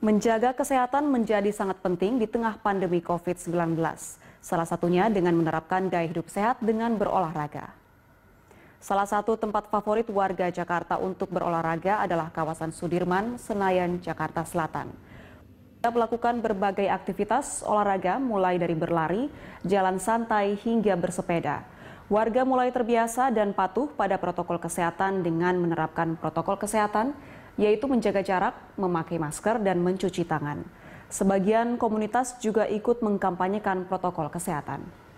Menjaga kesehatan menjadi sangat penting di tengah pandemi COVID-19, salah satunya dengan menerapkan gaya hidup sehat dengan berolahraga. Salah satu tempat favorit warga Jakarta untuk berolahraga adalah kawasan Sudirman, Senayan, Jakarta Selatan. Kita melakukan berbagai aktivitas olahraga mulai dari berlari, jalan santai hingga bersepeda. Warga mulai terbiasa dan patuh pada protokol kesehatan dengan menerapkan protokol kesehatan yaitu menjaga jarak, memakai masker, dan mencuci tangan. Sebagian komunitas juga ikut mengkampanyekan protokol kesehatan.